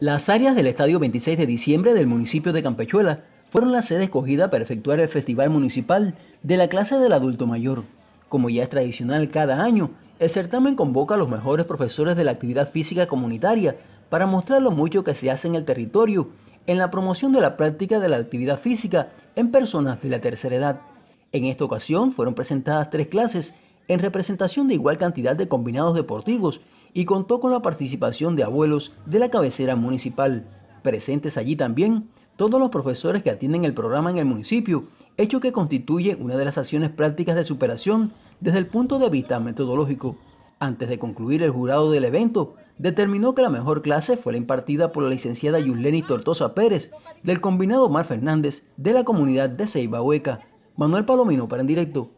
Las áreas del Estadio 26 de diciembre del municipio de Campechuela fueron la sede escogida para efectuar el Festival Municipal de la Clase del Adulto Mayor. Como ya es tradicional cada año, el certamen convoca a los mejores profesores de la actividad física comunitaria para mostrar lo mucho que se hace en el territorio en la promoción de la práctica de la actividad física en personas de la tercera edad. En esta ocasión fueron presentadas tres clases en representación de igual cantidad de combinados deportivos y contó con la participación de abuelos de la cabecera municipal. Presentes allí también todos los profesores que atienden el programa en el municipio, hecho que constituye una de las acciones prácticas de superación desde el punto de vista metodológico. Antes de concluir el jurado del evento, determinó que la mejor clase fue la impartida por la licenciada Yuleni Tortosa Pérez, del combinado Mar Fernández, de la comunidad de Ceiba Hueca. Manuel Palomino para en directo.